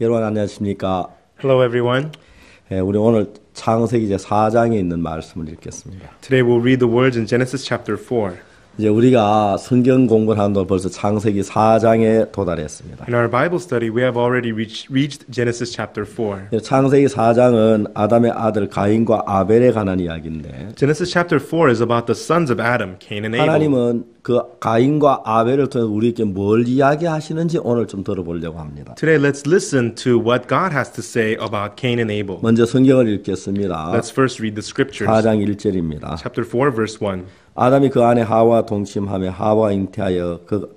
여러분 안녕하십니까? Hello everyone. 예, 우리 오늘 창세기 제 4장에 있는 말씀을 읽겠습니다. Today we'll read the words in Genesis chapter 4. 이제 우리가 성경 공부를 하는 동안 벌써 창세기 4장에 도달했습니다. In our Bible study, we have already reached, reached Genesis chapter 4. 창세기 4장은 아담의 아들 가인과 아벨에 관한 이야기인데. Genesis chapter 4 is about the sons of Adam, Cain and Abel. 하나님은 그 가인과 아벨을 통해 우리에게 뭘 이야기하시는지 오늘 좀 들어보려고 합니다. Today let's listen to what God has to say about Cain and Abel. 먼저 성경을 읽겠습니다. Let's first read the scriptures. 4장 1절입니다. Chapter 4 verse 1. 아담이 그 안에 하와 동침하며 하와 잉태하여 그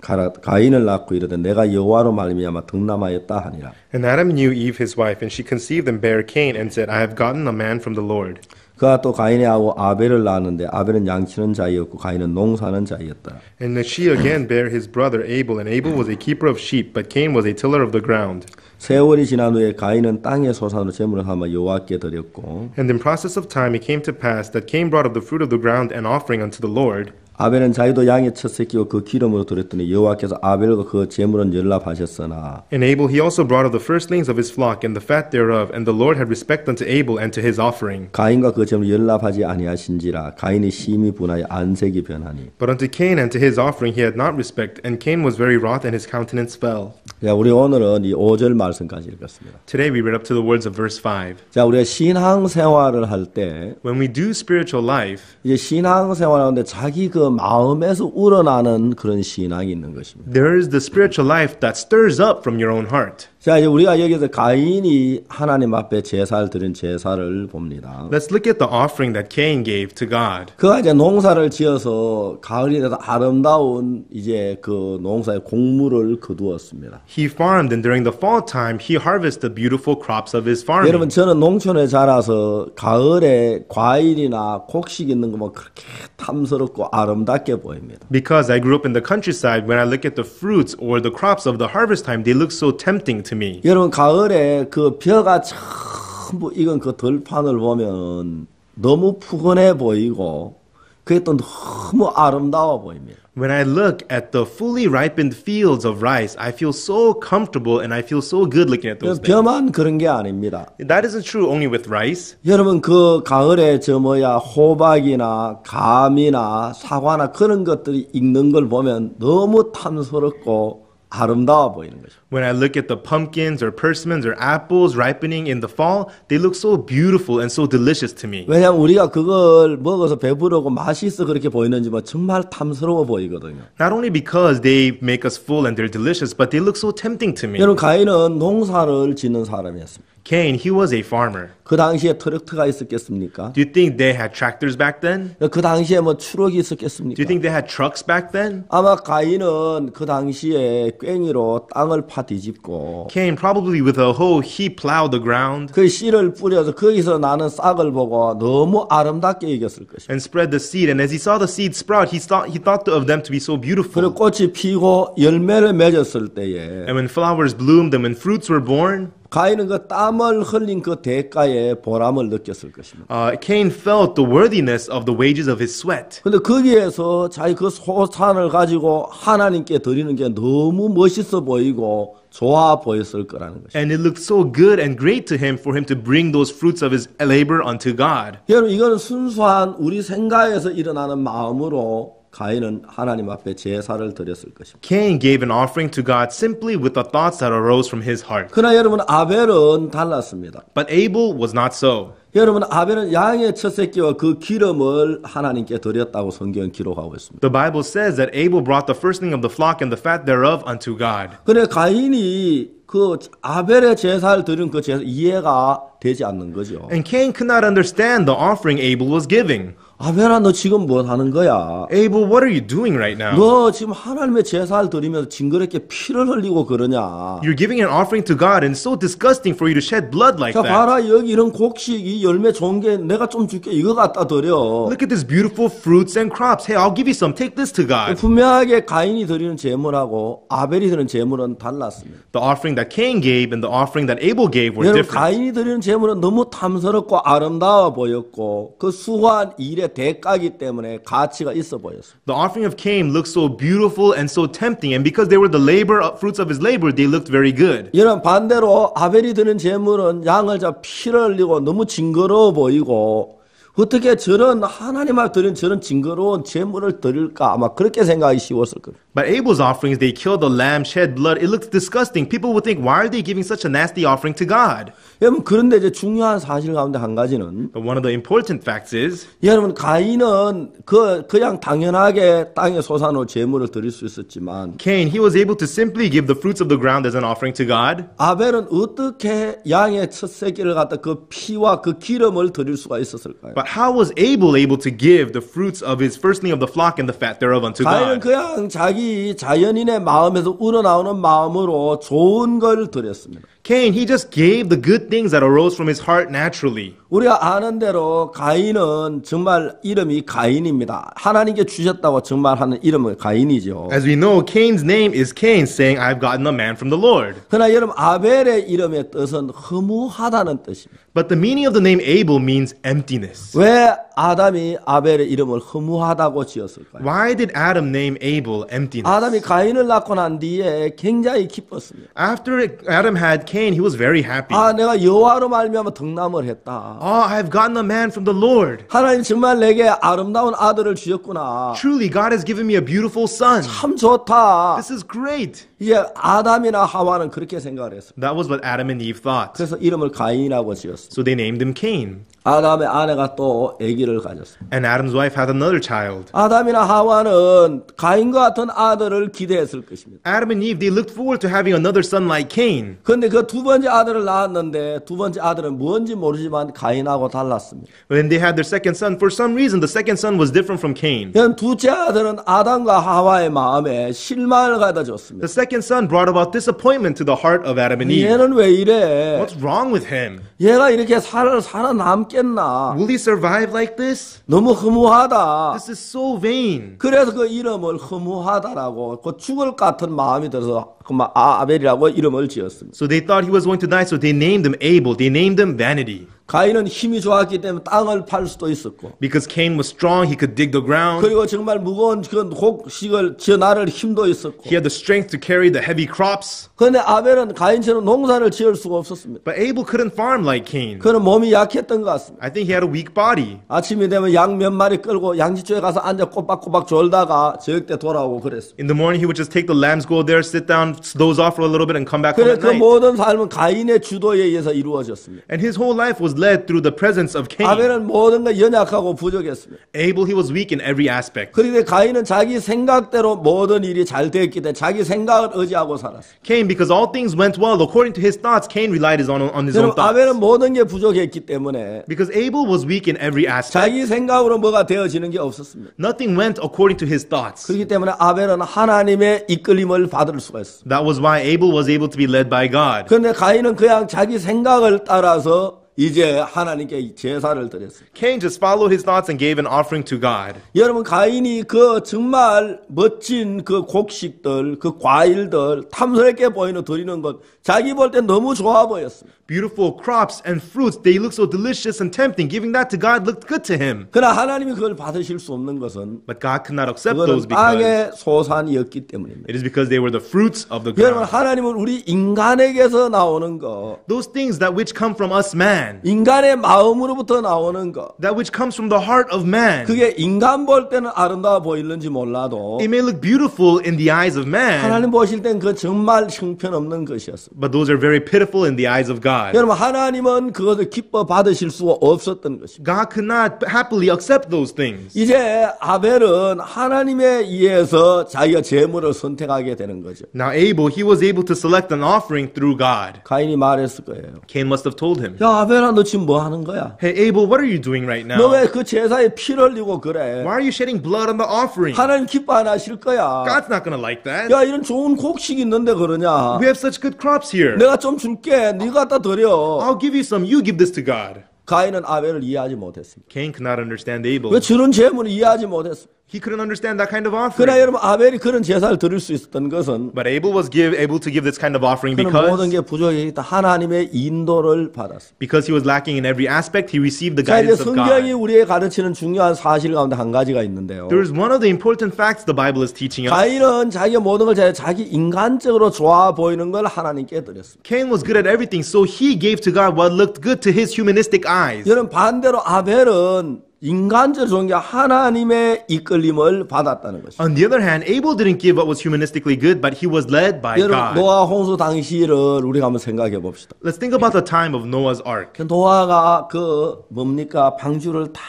가인을 낳고 이르되 내가 여호와로 말미암아 득남하였다 하니라. And Adam knew Eve his wife, and she conceived and bare Cain, and said, I have gotten a man from the Lord. 그가 또 가인의 아우 아벨을 낳았는데 아벨은 양치는 자이었고 가인은 농사는 자이었다. And she again bare his brother Abel, and Abel was a keeper of sheep, but Cain was a tiller of the ground. 세월이 지난 후에 가인은 땅의 소산으로 제물을 삼아 여호와께 드렸고 And in process of time it came to pass that Cain brought of the fruit of the ground an offering unto the Lord 아벨은 자기도 양의 첫 새끼요 그 기름으로 드렸더니 여호와께서 아벨과 그 제물은 연락하셨으나 And Abel he also brought of the firstlings of his flock and the fat thereof and the Lord had respect unto Abel and to his offering 가인과 그 제물 연락하지 아니하신지라 가인이 심히 분하여 안색이 변하니 But unto Cain and to his offering he had not respect and Cain was very wroth and his countenance fell 자 우리 오늘은 이 5절 말씀까지 읽었습니다 Today we read up to the words of verse 5자 우리가 신앙 생활을 할때 When we do spiritual life 이제 신앙 생활하는데 자기 그 마음에서 우러나는 그런 신앙이 있는 것입니다. There is the spiritual life that stirs up from your own heart. 자, 이제 우리가 여기서 가인이 하나님 앞에 제사를 드린 제사를 봅니다. Let's look at the offering that Cain gave to God. 그가 이제 농사를 지어서 가을이 돼서 아름다운 이제 그 농사의 곡물을 거두었습니다. He farmed and during the fall time he harvested the beautiful crops of his farming. 여러분 저는 농촌에 자라서 가을에 과일이나 곡식 있는 거뭐 그렇게 탐스럽고 아름 아름답게 보입니다. Because I grew up in the countryside, when I look at the fruits or the crops of the harvest time, they look so tempting to me. 여러분 가을에 그 벼가 전부 익은 그 들판을 보면 너무 푸근해 보이고 그게 또 너무 아름다워 보입니다. When I look at the fully ripened fields of rice, I feel so comfortable and I feel so good looking at those 벼만 그런 게 아닙니다. That isn't true only with rice. 여러분 그 가을에 저 뭐야 호박이나 감이나 사과나 그런 것들이 익는 걸 보면 너무 탐스럽고 아름다워 보이는 거죠. When I look at the pumpkins or persimmons or apples ripening in the fall, they look so beautiful and so delicious to me. 왜냐면 우리가 그걸 먹어서 배부르고 맛있어 그렇게 보이는지만 정말 탐스러워 보이거든요. Not only because they make us full and they're delicious, but they look so tempting to me. 여러분 가인은 농사를 짓는 사람이었습니다. Cain, he was a farmer. 그 당시에 트랙터가 있었겠습니까? Do you think they had tractors back then? 그 당시에 뭐 트럭이 있었겠습니까? Do you think they had trucks back then? 아마 가인은 그 당시에 꽹이로 땅을 파뒤집고. Cain probably with a hoe he plowed the ground. 그 씨를 뿌려서 거기서 나는 싹을 보고 너무 아름답게 이겼을 것이다. And spread the seed and as he saw the seed sprout he thought he thought of them to be so beautiful. 그리고 꽃이 피고 열매를 맺었을 때에 And when flowers bloomed and when fruits were born 가인은 그 땀을 흘린 그 대가에 보람을 느꼈을 것입니다. Uh, Cain felt the worthiness of the wages of his sweat. 근데 거기에서 자기 그 소산을 가지고 하나님께 드리는 게 너무 멋있어 보이고 좋아 보였을 거라는 것이죠. And it looked so good and great to him for him to bring those fruits of his labor unto God. 여러분 이건 순수한 우리 생각에서 일어나는 마음으로 가인은 하나님 앞에 제사를 드렸을 것입니다. Cain gave an offering to God simply with the thoughts that arose from his heart. 그러나 여러분 아벨은 달랐습니다. But Abel was not so. 여러분 아벨은 양의 첫 새끼와 그 기름을 하나님께 드렸다고 성경은 기록하고 있습니다. The Bible says that Abel brought the firstling of the flock and the fat thereof unto God. 그래 가인이 그 아벨의 제사를 드린 그 제사 이해가 되지 않는 거죠. And Cain could not understand the offering Abel was giving. 아베라 너 지금 뭐 하는 거야? Abel, what are you doing right now? 너 지금 하나님의 제사를 드리면서 징그럽게 피를 흘리고 그러냐? You're giving an offering to God and so disgusting for you to shed blood like 자, that. 자 봐라 여기 이런 곡식 이 열매 좋은 게 내가 좀 줄게 이거 갖다 드려. Look at these beautiful fruits and crops. Hey, I'll give you some. Take this to God. 분명하게 가인이 드리는 제물하고 아벨이 드리는 제물은 달랐습니다. The offering that Cain gave and the offering that Abel gave were different. 가인이 드리는 제물은 너무 탐스럽고 아름다워 보였고 그 수고한 일에 하나님의 대가이기 때문에 가치가 있어 보였어요. The offering of Cain looked so beautiful and so tempting, and because they were the labor fruits of his labor, they looked very good. 이런 반대로 아벨이 드는 제물은 양을 잡 피를 흘리고 너무 징그러워 보이고 어떻게 저런 하나님 앞 드린 저런 징그러운 제물을 드릴까 아마 그렇게 생각이 쉬웠을 겁니다. But Abel's offerings, they killed the lamb, shed blood. It looks disgusting. People would think, why are they giving such a nasty offering to God? 여러분 그런데 이제 중요한 사실 가운데 한 가지는 But one of the important facts is 여러분 가인은 그 그냥 당연하게 땅의 소산으로 제물을 드릴 수 있었지만 Cain, he was able to simply give the fruits of the ground as an offering to God. 아벨은 어떻게 양의 첫 새끼를 갖다 그 피와 그 기름을 드릴 수가 있었을까요? But how was Abel able to give the fruits of his firstling of the flock and the fat thereof unto God? 가인은 그냥 자기 자연인의 마음에서 우러나오는 마음으로 좋은 걸 드렸습니다. Cain, he just gave the good things that arose from his heart naturally. 우리가 아는 대로 가인은 정말 이름이 가인입니다. 하나님께 주셨다고 정말 하는 이름은 가인이죠. As we know, Cain's name is Cain, saying, "I've gotten a man from the Lord." 그러나 여러분 아벨의 이름의 뜻은 허무하다는 뜻입니다. But the meaning of the name Abel means emptiness. 왜 아담이 아벨의 이름을 허무하다고 지었을까요? Why did Adam name Abel emptiness? 아담이 가인을 낳고 난 뒤에 굉장히 기뻤습니다. After Adam had Cain Cain, he was very happy. 아, 내가 여호와로 말미암아 덕남을 했다. Ah, I've gotten a man from the Lord. 하나님 정말 내게 아름다운 아들을 주셨구나. Truly, God has given me a beautiful son. 참 좋다. This is great. 예, 아담이나 하와는 그렇게 생각을 했어. That was what Adam and Eve thought. 그래서 이름을 가인이라고 지었어. So they named him Cain. 아담의 아내가 또 아기를 가졌어요. And Adam's wife had another child. 아담이나 하와는 가인과 같은 아들을 기대했을 것입니다. Adam and Eve they looked forward to having another son like Cain. 근데 그두 번째 아들을 낳았는데 두 번째 아들은 뭔지 모르지만 가인하고 달랐습니다. When they had their second son for some reason the second son was different from Cain. 두째 아들은 아담과 하와의 마음에 실망을 가다 줬습니다. The second son brought about disappointment to the heart of Adam and Eve. 얘는 왜 이래? What's wrong with him? 얘가 이렇게 살아 살아남게 남겠나? Will he survive like this? 너무 허무하다. This is so vain. 그래서 그 이름을 허무하다라고 그 죽을 것 같은 마음이 들어서 그만 아벨이라고 이름을 지었습니다. So they thought he was going to die, so they named him Abel. They named him vanity. 가인은 힘이 좋았기 때문에 땅을 팔 수도 있었고. Because Cain was strong, he could dig the ground. 그리고 정말 무거운 그 곡식을 지어 나를 힘도 있었고. He had the strength to carry the heavy crops. 그런데 아벨은 가인처럼 농사를 지을 수가 없었습니다. But Abel couldn't farm like Cain. 그는 몸이 약했던 것 같습니다. I think he had a weak body. 아침이 되면 양 몇 마리 끌고 양지초에 가서 앉아 꼬박꼬박 졸다가 저녁 때 돌아오고 그랬습니다. In the morning he would just take the lambs, go there, sit down, of off for a little bit and come back home at 그 night. 모든 삶은 가인의 주도에 의해서 이루어졌습니다. And his whole life was led through the presence of Cain. 아벨은 모든 걸 연약하고 부족했습니다. Abel, he was weak in every aspect. 그런데 가인은 자기 생각대로 모든 일이 잘 됐기 때문에 자기 생각을 의지하고 살았어요. Cain, because all things went well according to his thoughts, Cain relied on, on his own thoughts. 아벨은 모든 게 부족했기 때문에 Because Abel was weak in every aspect. 자기 생각으로 뭐가 되어지는 게 없었습니다. Nothing went according to his thoughts. 그렇기 때문에 아벨은 하나님의 이끌림을 받을 수가 있습니다. That was why Abel was able to be led by God. 가인은 그냥 자기 생각을 따라서 이제 하나님께 제사를 드렸어요. Cain just followed his thoughts and gave an offering to God. 여러분 가인이 그 정말 멋진 그 곡식들, 그 과일들 탐스럽게 보이는 드리는 것 자기 볼 때 너무 좋아 보였어요. Beautiful crops and fruits, they look so delicious and tempting. Giving that to God looked good to him. 그러나 하나님이 그걸 받으실 수 없는 것은 But God could not accept those because 땅의 소산이었기 때문입니다. It is because they were the fruits of the ground. 여러분 하나님은 우리 인간에게서 나오는 것 Those things that which come from us man man. 인간의 마음으로부터 나오는 것. That which comes from the heart of man. 그게 인간 볼 때는 아름다워 보이는지 몰라도 It may look beautiful in the eyes of man. 하나님 보실 땐그 정말 형편없는 것이었어. But those are very pitiful in the eyes of God. 여러분 하나님은 그것을 기뻐 받으실 수 없었던 것입니다. God could not happily accept those things. 이제 아벨은 하나님에 의해서 자기가 제물을 선택하게 되는 거죠. Now Abel he was able to select an offering through God. 가인이 말했을 거예요. Cain must have told him. 야 아벨 사무엘아 너 지금 뭐 하는 거야? Hey Abel, what are you doing right now? 너 왜 그 제사에 피를 흘리고 그래? Why are you shedding blood on the offering? 하나님 기뻐 안 하실 거야. God's not gonna like that. 야 이런 좋은 곡식 있는데 그러냐? We have such good crops here. 내가 좀 줄게. 네가 갖다 드려. I'll give you some. You give this to God. 가인은 아벨을 이해하지 못했습니다. Cain could not understand Abel. 왜 저런 죄문을 이해하지 못했습니까? He couldn't understand that kind of offering. 그러나 여러분 아벨이 그런 제사를 드릴 수 있었던 것은 But Abel was give, able to give this kind of offering because 모든 게 부족했다. 하나님의 인도를 받았어. Because he was lacking in every aspect, he received the guidance of God. 성경이 우리에 가르치는 중요한 사실 가운데 한 가지가 있는데요. There is one of the important facts the Bible is teaching us. 가인은 자기 모든 걸 자기 인간적으로 좋아 보이는 걸 하나님께 드렸습니다. Cain was good at everything, so he gave to God what looked good to his humanistic eyes. 여러분 반대로 아벨은 인간적 존경 하나님의 이끌림을 받았다는 것이죠. On the other hand, Abel didn't give what was humanistically good, but he was led by 여러분, God. 노아 홍수 당시를 우리가 한번 생각해 봅시다. Let's think about the time of Noah's ark. 노아가 그 뭡니까 방주를 다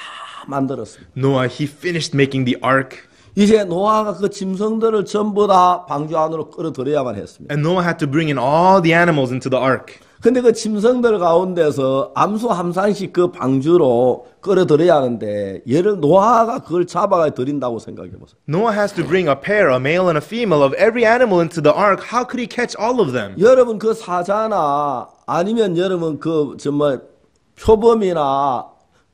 만들었습니다. Noah he finished making the ark. 이제 노아가 그 짐승들을 전부 다 방주 안으로 끌어들여야만 했습니다. And Noah had to bring in all the animals into the ark. 근데 그 짐승들 가운데서 암수 함산씩 그 방주로 끌어들여야 하는데 얘를 노아가 그걸 잡아가 들인다고 생각해 보세요. Noah has to bring a pair, a male and a female of every animal into the ark. How could he catch all of them? 여러분 그 사자나 아니면 여러분 그 정말 표범이나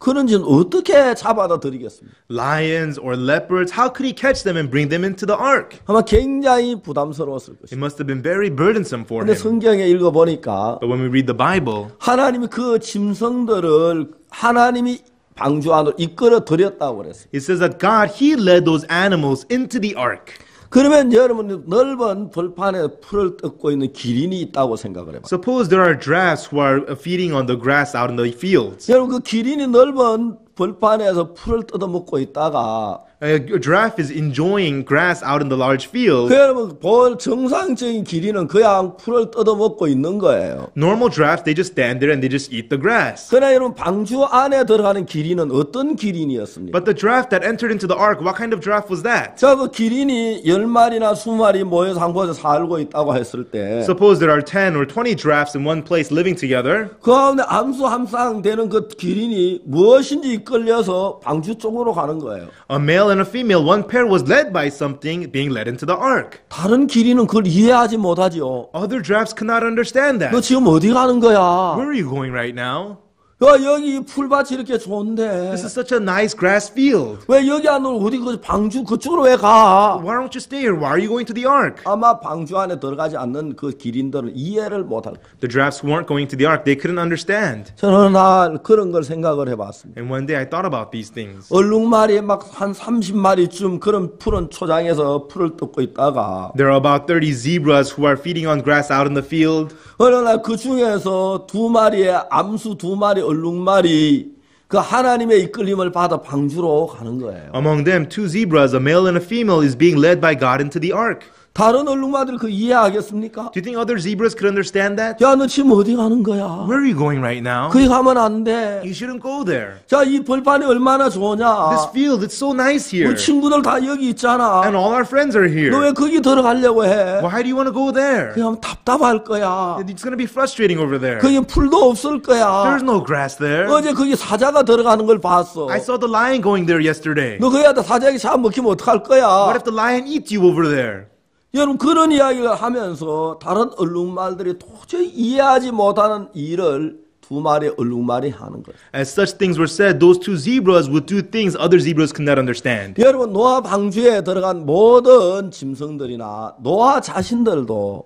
그런 짓 어떻게 잡아다드리겠습니까? Lions or leopards, how could he catch them and bring them into the ark? 아마 굉장히 부담스러웠을 것이다. It must have been very burdensome for 근데 him. 성경에 읽어 보니까 But when we read the Bible, 하나님이 그 짐승들을 하나님이 방주 안으로 이끌어 들였다고 그랬어요. It says that God he led those animals into the ark. 그러면 여러분 넓은 벌판에 풀을 뜯고 있는 기린이 있다고 생각을 해봐. Suppose there are giraffes who are feeding on the grass out in the fields. 여러분 그 기린이 넓은 벌판에서 풀을 뜯어먹고 있다가 a giraffe is enjoying grass out in the large field. 정상적인 그냥 풀을 뜯어먹고 있는 거예요. Normal giraffes they just stand there and they just eat the grass. 그러나 여러분 방주 안에 들어가는 어떤 기린이었습니까? But the giraffe that entered into the ark, what kind of giraffe was that? 자그 기린이 열 마리나 수 마리 모여서 한 곳에 살고 있다고 했을 때. Suppose there are 10 or 20 giraffes in one place living together. 그 가운데 암수함상 되는 그 기린이 무엇인지 이끌려서 방주 쪽으로 가는 거예요. A male and a female, one pair was led by something being led into the ark. 다른 길이는 그걸 이해하지 못하지요. Other drafts cannot understand that. 너 지금 어디 가는 거야? Where are you going right now? 야, 여기 풀밭이 이렇게 좋은데. This is such a nice grass field. 왜 여기 안 오고 어디 그 방주 그쪽으로 왜 가? Why don't you stay here? Why are you going to the ark? 아마 방주 안에 들어가지 않는 그 길인들은 이해를 못할. The drafts weren't going to the ark. They couldn't understand. 저는 나 그런 걸 생각을 해봤습니다. And one day I thought about these things. 얼룩말이 막한 30마리쯤 그런 푸른 초장에서 풀을 뜯고 있다가. There are about 30 zebras who are feeding on grass out in the field. 어느 날그 중에서 두 마리의 암수 두 마리 얼룩말이 그 하나님의 이끌림을 받아 방주로 가는 거예요. Among them two zebras, a male and a female, is being led by God into the ark. 다른 얼룩마들그 이해하겠습니까? Do you think other zebras could understand that? 야, 너 지금 어디 가는 거야? Where are you going right now? 거기 가면 안 돼. You shouldn't go there. 자, 이 벌판이 얼마나 좋냐? This field, i s so nice here. 우리 친구들 다 여기 있잖아. And all our friends are here. 너 왜 거기 들어가려고 해? Why do you want to go there? 그냥 답답할 거야. It's g o n n a be frustrating over there. 거기 풀도 없을 거야. There's no grass there. 어제 거기 사자가 들어가는 걸 봤어. I saw the lion going there yesterday. 너 거기다 사자에게 잡 먹히면 어떡할 거야? What if the lion eats you over there? 여러분 그런 이야기를 하면서 다른 얼룩말들이 도저히 이해하지 못하는 일을 두 마리 얼룩말이 하는 거예요. As such things were said, those two zebras would do things other zebras could not understand. 여러분 노아 방주에 들어간 모든 짐승들이나 노아 자신들도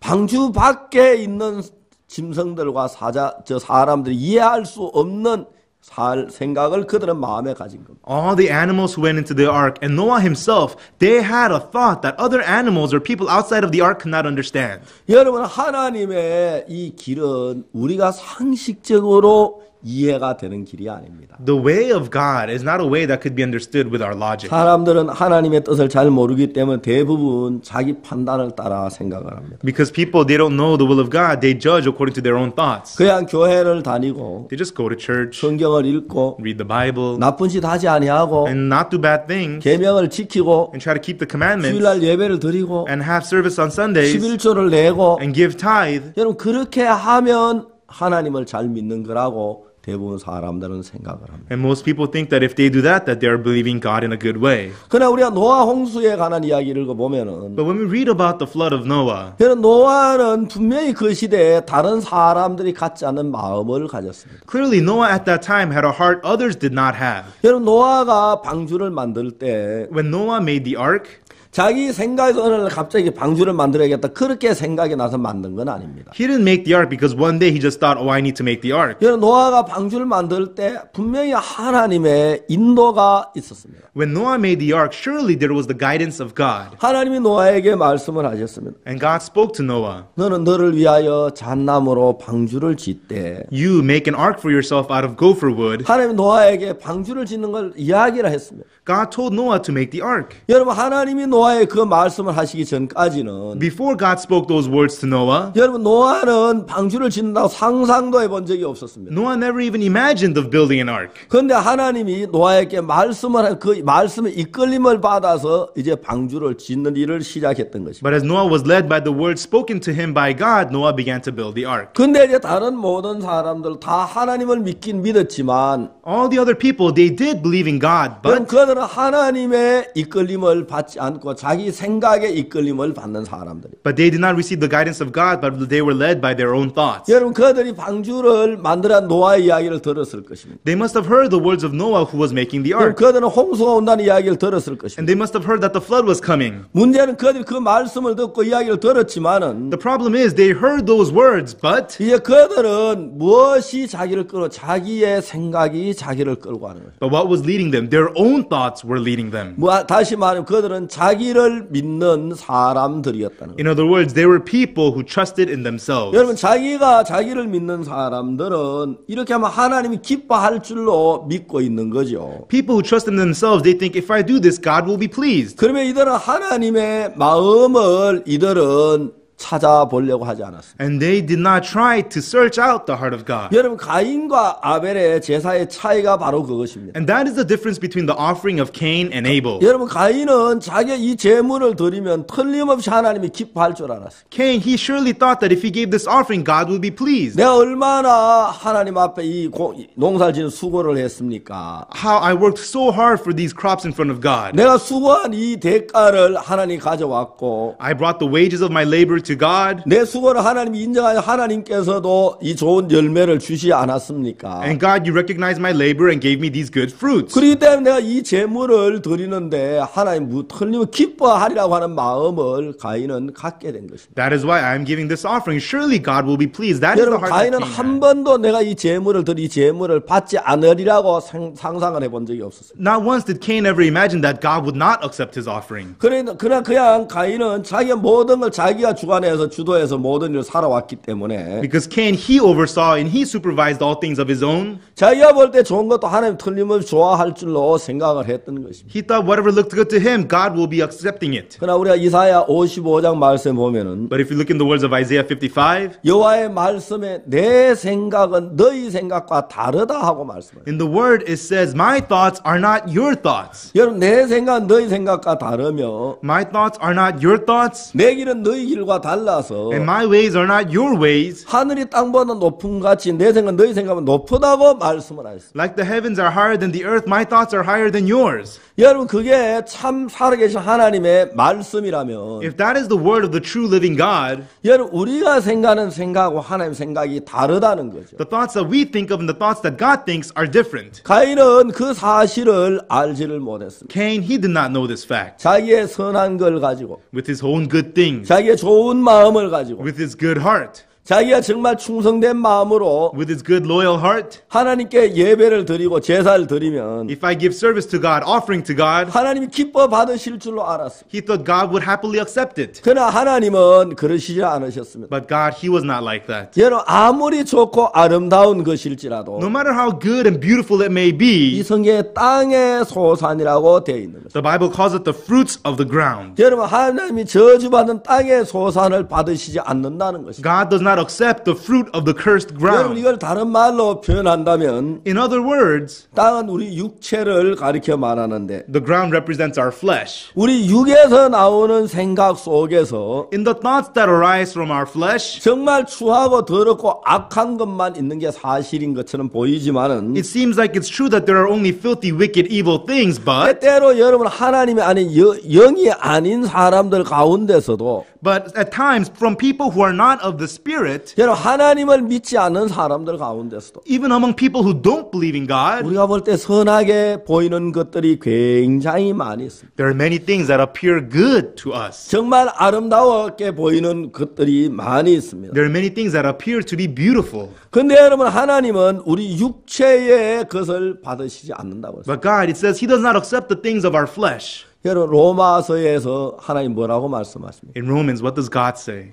방주 밖에 있는 짐승들과 사자 저 사람들이 이해할 수 없는 살 생각을 그들은 마음에 가진 겁니다. All the animals who went into the ark and Noah himself, they had a thought that other animals or people outside of the ark could not understand. 여러분 하나님의 이 길은 우리가 상식적으로 이해가 되는 길이 아닙니다. The way of God is not a way that could be understood with our logic. 사람들은 하나님의 뜻을 잘 모르기 때문에 대부분 자기 판단을 따라 생각을 합니다. Because people they don't know the will of God, they judge according to their own thoughts. 그냥 교회를 다니고 they just go to church. 성경을 읽고 read the Bible. 나쁜 짓 하지 아니하고 and not do bad things. 계명을 지키고 and try to keep the commandments. 주일날 예배를 드리고 and have service on Sundays. 11조를 내고 and give tithe. 여러분 그렇게 하면 하나님을 잘 믿는 거라고 대부분 사람들은 생각을 합니다. And most people think that if they do that, that they are believing God in a good way. 그러나 우리가 노아 홍수에 관한 이야기를 보면은 But when we read about the flood of Noah, 그는 노아는 분명히 그 시대에 다른 사람들이 갖지 않은 마음을 가졌습니다. Clearly, Noah at that time had a heart others did not have. 여러분 노아가 방주를 만들 때 When Noah made the ark, 자기 생각에서 갑자기 방주를 만들어야겠다 그렇게 생각이 나서 만든 건 아닙니다. He didn't make the ark because one day he just thought, oh, I need to make the ark. 노아가 방주를 만들 때 분명히 하나님의 인도가 있었습니다. When Noah made the ark, surely there was the guidance of God. 하나님이 노아에게 말씀을 하셨습니다. And God spoke to Noah. 너는 너를 위하여 잣나무로 방주를 짓되. You make an ark for yourself out of gopher wood. 하나님 노아에게 방주를 짓는 걸 이야기를 했습니다. God told Noah to make the ark. 여러분 하나님이 노아 노아의 그 말씀을 하시기 전까지는 Before God spoke those words to Noah, 여러분 노아는 방주를 짓는다고 상상도 해본 적이 없었습니다. Noah never even imagined of building an ark. 그런데 하나님이 노아에게 말씀을 그 말씀의 이끌림을 받아서 이제 방주를 짓는 일을 시작했던 것입니다. But as Noah was led by the word spoken to him by God, Noah began to build the ark. 근데 이제 다른 모든 사람들 다 하나님을 믿긴 믿었지만 all the other people they did believe in God, but 그들은 하나님의 이끌림을 받지 않고 받고 자기 생각에 이끌림을 받는 사람들이. But they did not receive the guidance of God, but they were led by their own thoughts. 여러분 그들이 방주를 만들어 노아의 이야기를 들었을 것입니다. They must have heard the words of Noah who was making the ark. 그들은 홍수가 온다는 이야기를 들었을 것입니다. And they must have heard that the flood was coming. 문제는 그들이 그 말씀을 듣고 이야기를 들었지만은 The problem is they heard those words, but 이제 그들은 무엇이 자기를 끌어 자기의 생각이 자기를 끌고 하는 거예요. But what was leading them? Their own thoughts were leading them. 뭐 다시 말하면 그들은 자기 자기를 믿는 사람들이었다는 거예요. In other words, they were people who trusted in themselves. 여러분 자기가 자기를 믿는 사람들은 이렇게 하면 하나님이 기뻐할 줄로 믿고 있는 거죠. People who trust in themselves, they think if I do this, God will be pleased. 그러면 이들은 하나님의 마음을 이들은 찾아보려고 하지 않았습니다. And they did not try to search out the heart of God. 여러분 가인과 아벨의 제사의 차이가 바로 그것입니다. And that is the difference between the offering of Cain and Abel. 여러분 가인은 자기 이 제물을 드리면 틀림없이 하나님이 기뻐할 줄 알았어요. Cain he surely thought that if he gave this offering God would be pleased. 내가 얼마나 하나님 앞에 이 농사지는 수고를 했습니까? How I worked so hard for these crops in front of God. 내가 수고한 이 대가를 하나님 가져왔고 I brought the wages of my labor to to God. 내 수고를 하나님이 인정하여 하나님께서도 이 좋은 열매를 주시지 않았습니까? And God, you recognized my labor and gave me these good fruits. 그렇기 때문에 내가 이 재물을 드리는데 하나님 틀림없이 기뻐하리라고 하는 마음을 가인은 갖게 된 것입니다. That is why I am giving this offering. Surely God will be pleased. That is the heart. 가인은 한 번도 내가 이 재물을 드리 이 재물을 받지 않으리라고 상상을 해본 적이 없었습니다. Not once did Cain ever imagine that God would not accept his offering. 그러나 그냥 가인은 자기의 모든 걸 자기가 주관 주관해서 주도해서 모든 일을 살아왔기 때문에 Because Cain he oversaw and he supervised all things of his own. 자기가 볼때 좋은 것도 하나님 틀림없이 좋아할 줄로 생각을 했던 것입니다. He thought whatever looked good to him, God will be accepting it. 그러나 우리가 이사야 55장 말씀 보면은 But if you look in the words of Isaiah 55, 여호와의 말씀에 내 생각은 너희 생각과 다르다 하고 말씀을. in the word it says, "My thoughts are not your thoughts. 여러분 내 생각은 너희 생각과 다르며 My thoughts are not your thoughts. 내 길은 너희 길과 달라서 And my ways are not your ways. 하늘이 땅보다 높은 같이 내 생각 너희 생각은 높다고 말씀을 하셨습니다. Like the heavens are higher than the earth, my thoughts are higher than yours. 여러분 그게 참 살아계신 하나님의 말씀이라면 If that is the word of the true living God, 여러분 우리가 생각하는 생각하고 하나님 생각이 다르다는 거죠. the thoughts that we think of and the thoughts that God thinks are different. 가인은 그 사실을 알지를 못했습니다. Cain, he did not know this fact. 자기의 선한 걸 가지고 With his own good things, 자기의 좋은 마음을 가지고 with his good heart 자기가 정말 충성된 마음으로 with his good loyal heart 하나님께 예배를 드리고 제사를 드리면 if I give service to God offering to God 하나님이 기뻐 받으실 줄로 알았어. He thought God would happily accept it. 그러나 하나님은 그러시지 않으셨습니다. But God he was not like that. 여러분 아무리 좋고 아름다운 것일지라도 no matter how good and beautiful it may be 이 성경에 땅의 소산이라고 되어 있는 거죠. The Bible calls it the fruits of the ground. 여러분 하나님이 저주받은 땅의 소산을 받으시지 않는다는 것입니다. God does not accept the fruit of the cursed ground. 여러분 이걸 다른 말로 표현한다면 In other words, 땅은 우리 육체를 가리켜 말하는데 the ground represents our flesh. 우리 육에서 나오는 생각 속에서 In the thoughts that arise from our flesh, 정말 추하고 더럽고 악한 것만 있는 게 사실인 것처럼 보이지만은 it seems like it's true that there are only filthy, wicked, evil things, but 때로 여러분 하나님이 아닌 여, 영이 아닌 사람들 가운데서도 but at times from people who are not of the spirit spirit. 여러분 하나님을 믿지 않는 사람들 가운데서도 even among people who don't believe in God. 우리가 볼때 선하게 보이는 것들이 굉장히 많이 있습니다. There are many things that appear good to us. 정말 아름다워게 보이는 것들이 많이 있습니다. There are many things that appear to be beautiful. 근데 여러분 하나님은 우리 육체의 것을 받으시지 않는다고 했습니다. But God it says he does not accept the things of our flesh. 여러분 로마서에서 하나님 뭐라고 말씀하십니까? In Romans what does God say?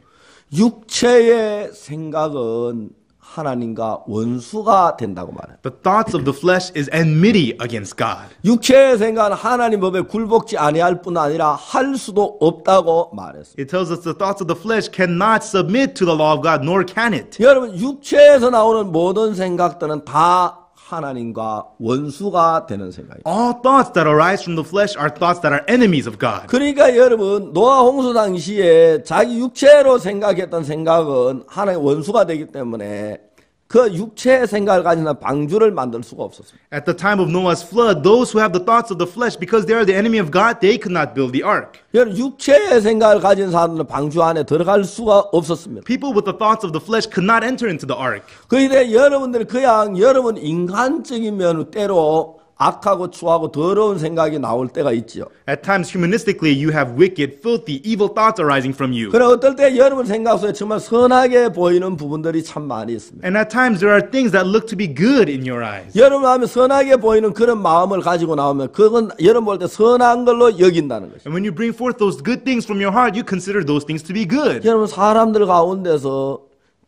육체의 생각은 하나님과 원수가 된다고 말해요. The thoughts of the flesh is enmity against God. 육체의 생각은 하나님 법에 굴복지 아니할 뿐 아니라 할 수도 없다고 말했어요. It tells us the thoughts of the flesh cannot submit to the law of God nor can it. 여러분 육체에서 나오는 모든 생각들은 다 하나님과 원수가 되는 생각이에요. All thoughts that arise from the flesh are thoughts that are enemies of God. 그러니까 여러분 노아 홍수 당시에 자기 육체로 생각했던 생각은 하나의 원수가 되기 때문에 그 육체의 생각을 가지는 방주를 만들 수가 없었습니다. At the time of Noah's flood, those who have the thoughts of the flesh, because they are the enemy of God, they could not build the ark. 육체의 생각을 가진 사람들은 방주 안에 들어갈 수가 없었습니다. People with the thoughts of the flesh could not enter into the ark. 그런데 여러분들 그냥 여러분 인간적인 면으로 때로 악하고 추하고 더러운 생각이 나올 때가 있지요. At times humanistically you have wicked, filthy, evil thoughts arising from you. 그러나 어떨 때 여러분 생각 속에 정말 선하게 보이는 부분들이 참 많이 있습니다. And at times there are things that look to be good in your eyes. 여러분 마음이 선하게 보이는 그런 마음을 가지고 나오면 그건 여러분 볼 때 선한 걸로 여긴다는 것이죠. And when you bring forth those good things from your heart, you consider those things to be good. 여러분 사람들 가운데서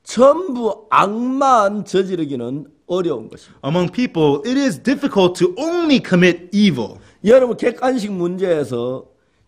전부 악만 저지르기는 어려운 것입니다. Among people, it is difficult to only commit evil. 여러분 객관식 문제에서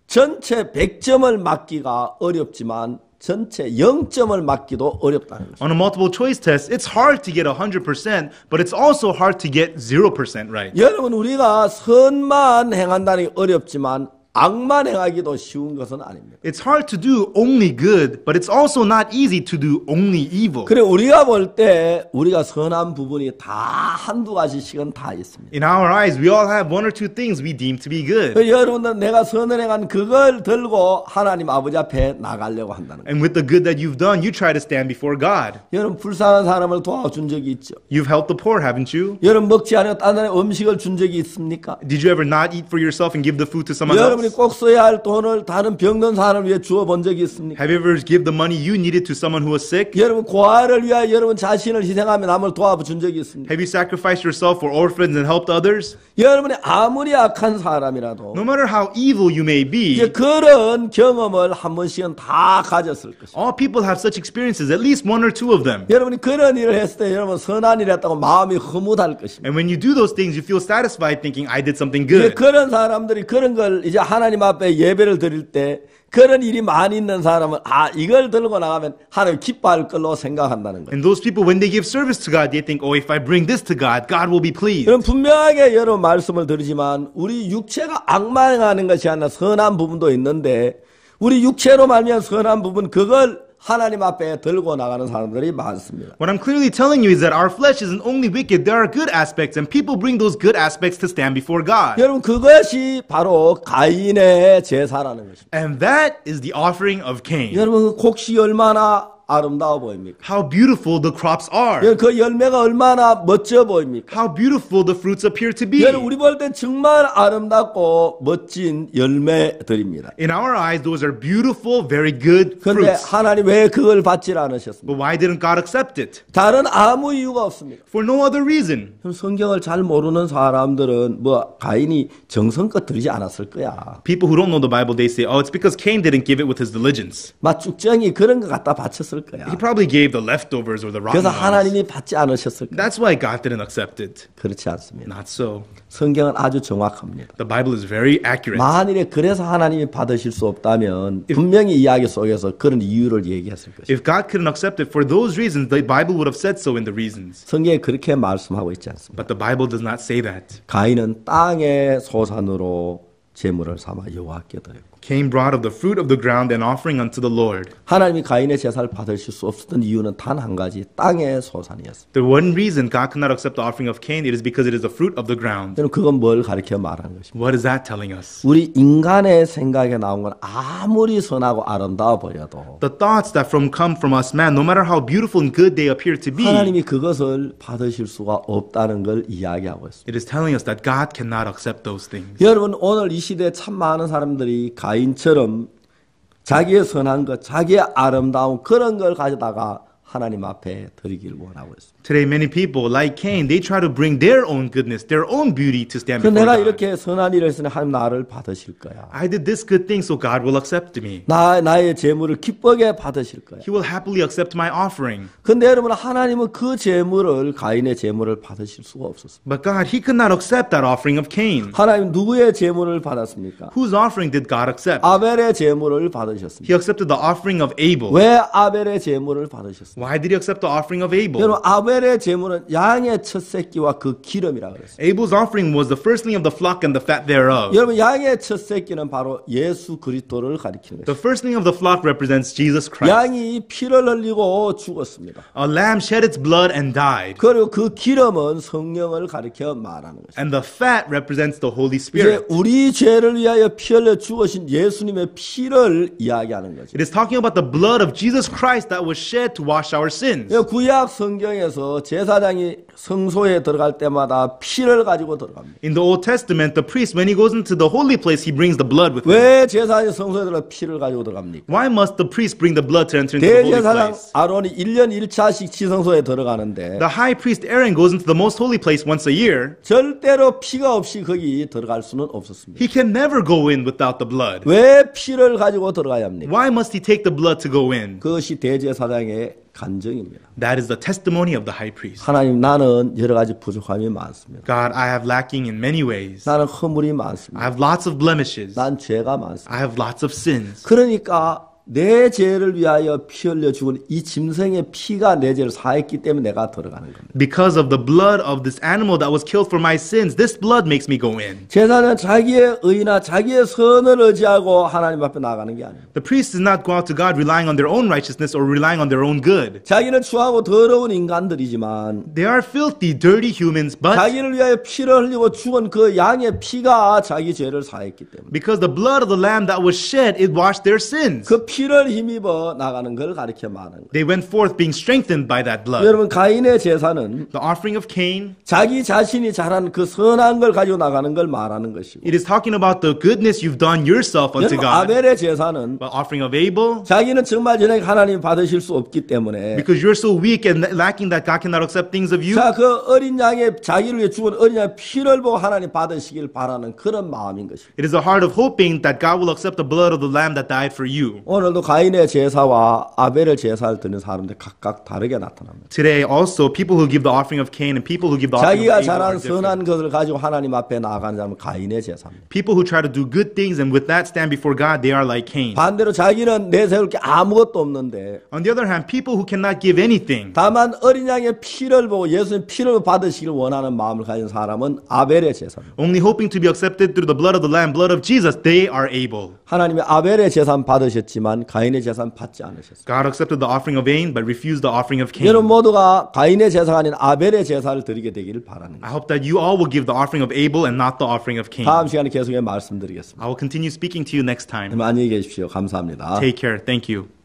전체 100점을 맞기가 어렵지만 전체 0점을 맞기도 어렵다는 거죠. On a multiple choice test, it's hard to get 100%, but it's also hard to get 0% right. 여러분 우리가 선만 행한다는 게 어렵지만 악만 행하기도 쉬운 것은 아닙니다. It's hard to do only good, but it's also not easy to do only evil. 그래 우리가 볼때 우리가 선한 부분이 다 한두 가지씩은 다 있습니다. In our eyes, we all have one or two things we deem to be good. 여러분들 내가 선을 행한 그걸 들고 하나님 아버지 앞에 나가려고 한다는 And with the good that you've done, you try to stand before God. 여러분 불쌍한 사람을 도와준 적이 있죠. You've helped the poor, haven't you? 여러분 먹지 않은 다른 음식을 준 적이 있습니까? Did you ever not eat for yourself and give the food to someone else? 여러분이 꼭 써야 할 돈을 다른 병든 사람을 위해 주어 본 적이 있습니까? Have you ever give the money you needed to someone who was sick? 여러분 고아를 위하여 여러분 자신을 희생하며 남을 도와준 적이 있습니까? Have you sacrificed yourself for orphans and helped others? 여러분이 아무리 악한 사람이라도 No matter how evil you may be 이제 그런 경험을 한 번씩은 다 가졌을 것입니다. All people have such experiences, at least one or two of them. 여러분이 그런 일을 했을 때 여러분 선한 일을 했다고 마음이 흐뭇할 것입니다. And when you do those things you feel satisfied thinking I did something good. 이제 그런 사람들이 그런 걸 이제 하나님 앞에 예배를 드릴 때 그런 일이 많이 있는 사람은 아 이걸 들고 나가면 하나님 기뻐할 걸로 생각한다는 거예요. And those people when they give service to God, they think, oh, if I bring this to God, God will be pleased. 그럼 분명하게 여러분 말씀을 들으지만 우리 육체가 악망하는 것이 하나 선한 부분도 있는데 우리 육체로 말면 선한 부분 그걸 하나님 앞에 들고 나가는 사람들이 많습니다. What I'm clearly telling you is that our flesh isn't only wicked. There are good aspects, and people bring those good aspects to stand before God. 여러분 그것이 바로 가인의 제사라는 것입니다. And that is the offering of Cain. 여러분 혹시 얼마나 아름다워 보입니까? How beautiful the crops are. 그 열매가 얼마나 멋져 보입니까? How beautiful the fruits appear to be. 우리 볼때 정말 아름답고 멋진 열매들입니다. In our eyes, those are beautiful, very good fruits. 그런데 하나님 왜 그걸 받지 않으셨습니까? But why didn't God accept it? 다른 아무 이유가 없습니다. For no other reason. 성경을 잘 모르는 사람들은 뭐 가인이 정성껏 들지 않았을 거야. People who don't know the Bible, they say, oh, it's because Cain didn't give it with his diligence. 막 죽쟁이 그런 거 갖다 바쳤을 않았을 거야. He probably gave the leftovers or the rotten. 그래서 하나님이 받지 않으셨을 거야. That's why God didn't accept it. 그렇지 않습니다. Not so. 성경은 아주 정확합니다. The Bible is very accurate. 만일에 그래서 하나님이 받으실 수 없다면 if, 분명히 이야기 속에서 그런 이유를 얘기했을 것이다. If God couldn't accept it for those reasons, the Bible would have said so in the reasons. 성경에 그렇게 말씀하고 있지 않습니다. But the Bible does not say that. 가인은 땅의 소산으로 재물을 삼아 여호와께 드렸고 came brought of the fruit of the ground and offering unto the Lord. 하나님이 가인의 제사를 받으실 수 없었던 이유는 단 한 가지 땅의 소산이었습니다. The one reason God could not accept the offering of Cain it is because it is the fruit of the ground. 저는 그건 뭘 가르쳐 말하는 것입니다. What is that telling us? 우리 인간의 생각에 나온 건 아무리 선하고 아름다워 보여도 The thoughts that from come from us man no matter how beautiful and good they appear to be 하나님이 그것을 받으실 수가 없다는 걸 이야기하고 있습니다. It is telling us that God cannot accept those things. 여러분 오늘 이 시대에 참 많은 사람들이 가 가인처럼 자기의 선한 것, 자기의 아름다운 그런 걸 가져다가 하나님 앞에 드리길 원하고 있습니다. Today many people like Cain, they try to bring their own goodness, their own beauty to stand before 내가 God. 이렇게 선한 일을 했으니 하나님 나를 받으실 거야. I did this good thing so God will accept me. 나 나의 재물을 기쁘게 받으실 거야. He will happily accept my offering. 근데 여러분 하나님은 그 재물을 가인의 재물을 받으실 수가 없었습니다. But God, he could not accept that offering of Cain. 하나님 누구의 재물을 받았습니까? Whose offering did God accept? 아벨의 재물을 받으셨습니다. He accepted the offering of Abel. 왜 아벨의 재물을 받으셨습니까? Why did he accept the offering of Abel? 여러분 아벨의 제물은 양의 첫 새끼와 그 기름이라 그랬어요. Abel's offering was the firstling of the flock and the fat thereof. 여러분 양의 첫 새끼는 바로 예수 그리스도를 가리키는 거예요. The firstling of the flock represents Jesus Christ. 양이 피를 흘리고 죽었습니다. A lamb shed its blood and died. 그리고 그 기름은 성령을 가리켜 말하는 거예요. And the fat represents the Holy Spirit. 이제 우리 죄를 위하여 피 흘려 죽으신 예수님의 피를 이야기하는 거죠. It is talking about the blood of Jesus Christ that was shed to wash wash our sins. 구약 성경에서 제사장이 성소에 들어갈 때마다 피를 가지고 들어갑니다. In the Old Testament, the priest when he goes into the holy place, he brings the blood with him. 왜 제사장이 성소에 들어 피를 가지고 들어갑니까? Why must the priest bring the blood to enter into the holy place? 아론이 1년 1차씩 지성소에 들어가는데 The high priest Aaron goes into the most holy place once a year. 절대로 피가 없이 거기 들어갈 수는 없었습니다. He can never go in without the blood. 왜 피를 가지고 들어가야 합니까? Why must he take the blood to go in? 그것이 대제사장의 간증입니다. That is the testimony of the high priest. 하나님 나는 여러 가지 부족함이 많습니다. God, I have lacking in many ways. 나는 허물이 많습니다. I have lots of blemishes. 난 죄가 많습니다. I have lots of sins. 그러니까 내 죄를 위하여 피 흘려 죽은 이 짐승의 피가 내 죄를 사했기 때문에 내가 들어가는 겁니다. Because of the blood of this animal that was killed for my sins, this blood makes me go in. 제사는 자기의 의나 자기의 선을 의지하고 하나님 앞에 나가는 게 아니에요. The priest does not go out to God relying on their own righteousness or relying on their own good. 자기는 추하고 더러운 인간들이지만 they are filthy, dirty humans, but 자기를 위하여 피를 흘리고 죽은 그 양의 피가 자기 죄를 사했기 때문에 because the blood of the lamb that was shed it washed their sins. 그 피를 힘입어 나가는 걸 가리켜 말하는 거예요. They went forth being strengthened by that blood. 여러분 가인의 제사는 the offering of Cain 자기 자신이 잘한 그 선한 걸 가지고 나가는 걸 말하는 것이고. It is talking about the goodness you've done yourself unto God. 아벨의 제사는 the offering of Abel 자기는 정말 저녁 하나님 받으실 수 없기 때문에 because you're so weak and lacking that God cannot accept things of you. 자그 어린 양의 자기를 위해 죽은 어린 양의 피를 보고 하나님 받으시길 바라는 그런 마음인 것이고. It is the heart of hoping that God will accept the blood of the lamb that died for you. 오늘 오늘도 가인의 제사와 아벨의 제사를 드는 사람들 각각 다르게 나타납니다. Today also people who give the offering of Cain and people who give the offering of Abel. 자기가 잘한 선한 것을 가지고 하나님 앞에 나아가는 사람은 가인의 제사입니다. People who try to do good things and with that stand before God they are like Cain. 반대로 자기는 내세울 게 아무것도 없는데 On the other hand people who cannot give anything 다만 어린 양의 피를 보고 예수님 피를 받으시길 원하는 마음을 가진 사람은 아벨의 제사입니다. Only hoping to be accepted through the blood of the lamb blood of Jesus they are able. 하나님의 아벨의 제사 받으셨지만 받으셨지만 가인의 제사는 받지 않으셨습니다. God accepted the offering of Abel but refused the offering of Cain. 여러분 모두가 가인의 제사가 아닌 아벨의 제사를 드리게 되기를 바라는 거예요. I hope that you all will give the offering of Abel and not the offering of Cain. 다음 시간에 계속해 말씀드리겠습니다. I will continue speaking to you next time. 많이 계십시오. 감사합니다. Take care. Thank you.